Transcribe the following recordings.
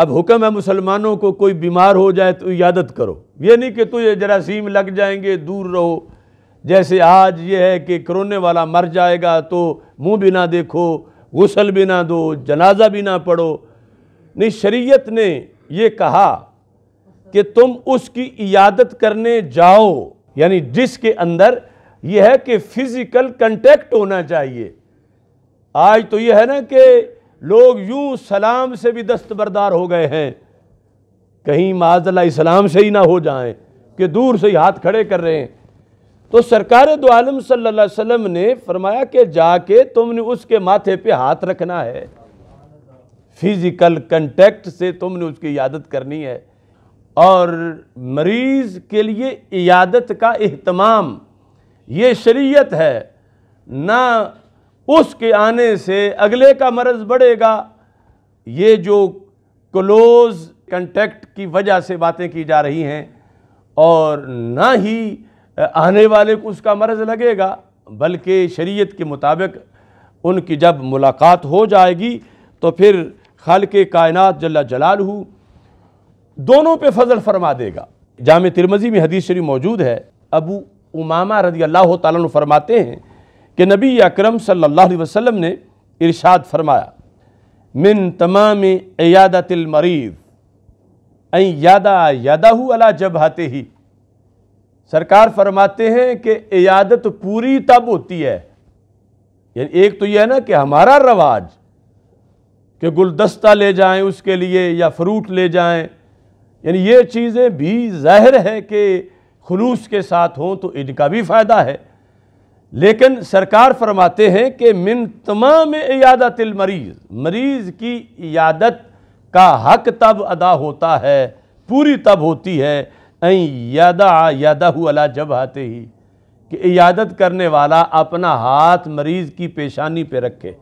اب حکم ہے مسلمانوں کو کوئی بیمار ہو جائے تو عیادت کرو یہ نہیں کہ تجھے جراثیم لگ جائیں گے دور رہو جیسے آج یہ ہے کہ کرونے والا مر جائے گا تو منہ بھی نہ دیکھو غسل بھی نہ دو جنازہ بھی نہ پڑو نہیں شریعت نے یہ کہا کہ تم اس کی عیادت کرنے جاؤ یعنی جس کے اندر یہ ہے کہ فزیکل کنٹیکٹ ہونا چاہیے آج تو یہ ہے نا کہ لوگ یوں سلام سے بھی دستبردار ہو گئے ہیں کہیں معاذ اللہ اسلام سے ہی نہ ہو جائیں کہ دور سے ہی ہاتھ کھڑے کر رہے ہیں تو سرکار دو عالم صلی اللہ علیہ وسلم نے فرمایا کہ جا کے تم نے اس کے ماتھے پہ ہاتھ رکھنا ہے فزیکل کنٹیکٹ سے تم نے اس کی عیادت کرنی ہے اور مریض کے لیے عیادت کا اہتمام یہ شریعت ہے نہ اس کے آنے سے اگلے کا مرض بڑھے گا یہ جو کلوز کنٹیکٹ کی وجہ سے باتیں کی جا رہی ہیں اور نہ ہی آنے والے کو اس کا مرض لگے گا بلکہ شریعت کے مطابق ان کی جب ملاقات ہو جائے گی تو پھر خالق کائنات جلا جلال ہو دونوں پہ فضل فرما دے گا جامع ترمزی میں حدیث شریف موجود ہے ابو امامہ رضی اللہ تعالیٰ فرماتے ہیں کہ نبی اکرم صلی اللہ علیہ وسلم نے ارشاد فرمایا من تمام عیادت المریض این یادہ یادا علا جبہتے ہی سرکار فرماتے ہیں کہ عیادت پوری تب ہوتی ہے یعنی ایک تو یہ ہے نا کہ ہمارا رواج کہ گلدستہ لے جائیں اس کے لیے یا فروٹ لے جائیں یعنی یہ چیزیں بھی ظاہر ہے کہ خلوص کے ساتھ ہوں تو ان کا بھی فائدہ ہے لیکن سرکار فرماتے ہیں کہ من تمام عیادت المریض مریض کی عیادت کا حق تب ادا ہوتا ہے پوری تب ہوتی ہے یادہ ہوا جب آتے ہی کہ عیادت کرنے والا اپنا ہاتھ مریض کی پیشانی پہ رکھے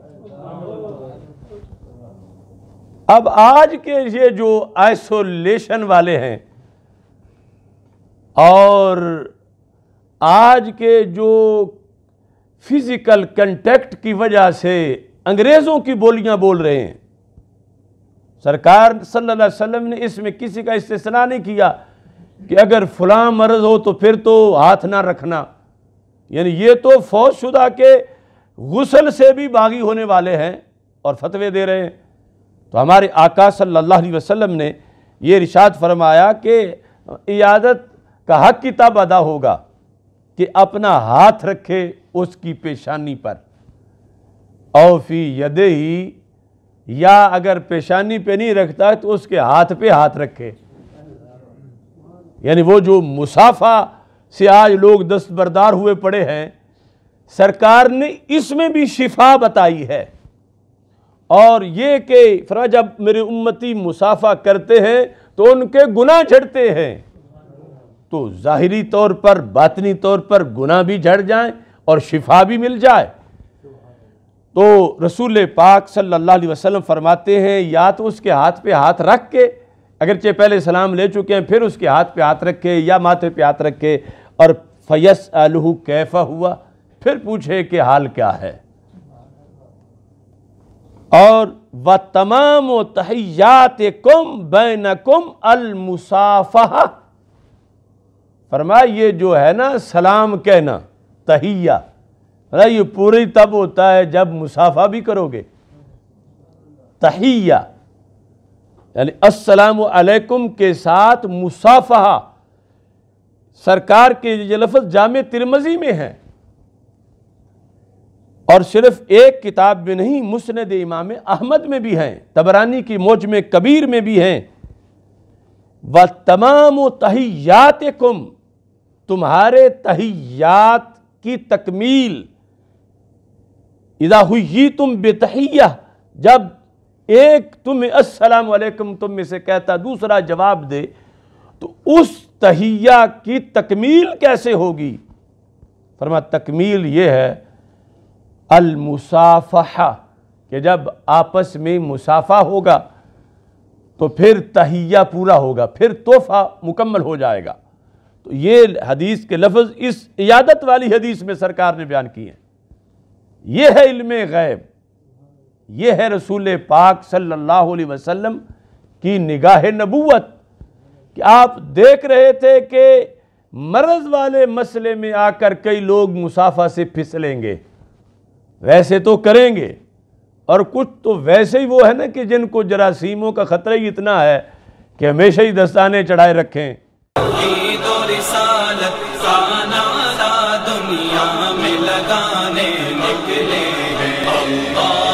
اب آج کے یہ جو آئسولیشن والے ہیں اور آج کے جو فزیکل کنٹیکٹ کی وجہ سے انگریزوں کی بولیاں بول رہے ہیں سرکار صلی اللہ علیہ وسلم نے اس میں کسی کا استثناء نہیں کیا کہ اگر فلاں مرض ہو تو پھر تو ہاتھ نہ رکھنا یعنی یہ تو فوج شدہ کے غسل سے بھی باغی ہونے والے ہیں اور فتوے دے رہے ہیں تو ہمارے آقا صلی اللہ علیہ وسلم نے یہ رشاد فرمایا کہ عیادت کا حق کتاب ادا ہوگا کہ اپنا ہاتھ رکھے اس کی پیشانی پر اوفی ہی یا اگر پیشانی پہ نہیں رکھتا تو اس کے ہاتھ پہ ہاتھ رکھے یعنی وہ جو مسافہ سے آج لوگ دستبردار ہوئے پڑے ہیں سرکار نے اس میں بھی شفا بتائی ہے اور یہ کہ فرا جب میرے امتی مسافہ کرتے ہیں تو ان کے گناہ جھڑتے ہیں تو ظاہری طور پر باطنی طور پر گناہ بھی جھڑ جائیں اور شفا بھی مل جائے تو رسول پاک صلی اللہ علیہ وسلم فرماتے ہیں یا تو اس کے ہاتھ پہ ہاتھ رکھ کے اگرچہ پہلے سلام لے چکے ہیں پھر اس کے ہاتھ پہ ہاتھ رکھے یا ماتھے پہ ہاتھ رکھے اور فیس الح کیفا ہوا پھر پوچھے کہ حال کیا ہے اور وہ تمام و تحیات کم بین کم فرمایا یہ جو ہے نا سلام کہنا تہیا یہ پوری تب ہوتا ہے جب مسافہ بھی کرو گے یعنی السلام علیکم کے ساتھ مسافہ سرکار کے یہ لفظ جامع ترمزی میں ہے اور صرف ایک کتاب میں نہیں مسند امام احمد میں بھی ہیں تبرانی کی موج میں کبیر میں بھی ہیں وہ تمام و کم تمہارے تحیات کی تکمیل اذا ہوئی تم بےتہ جب ایک تم السلام علیکم تم میں سے کہتا دوسرا جواب دے تو اس تحیہ کی تکمیل کیسے ہوگی فرما تکمیل یہ ہے المصافحہ کہ جب آپس میں مسافہ ہوگا تو پھر تحیہ پورا ہوگا پھر تحفہ مکمل ہو جائے گا تو یہ حدیث کے لفظ اس عیادت والی حدیث میں سرکار نے بیان کی ہیں یہ ہے علم غیب یہ ہے رسول پاک صلی اللہ علیہ وسلم کی نگاہ نبوت کہ آپ دیکھ رہے تھے کہ مرض والے مسئلے میں آ کر کئی لوگ مسافہ سے پھسلیں گے ویسے تو کریں گے اور کچھ تو ویسے ہی وہ ہے نا کہ جن کو جراثیموں کا خطرہ ہی اتنا ہے کہ ہمیشہ ہی دستانے چڑھائے رکھیں نا دنیا میں لگانے نکلے ہیں اللہ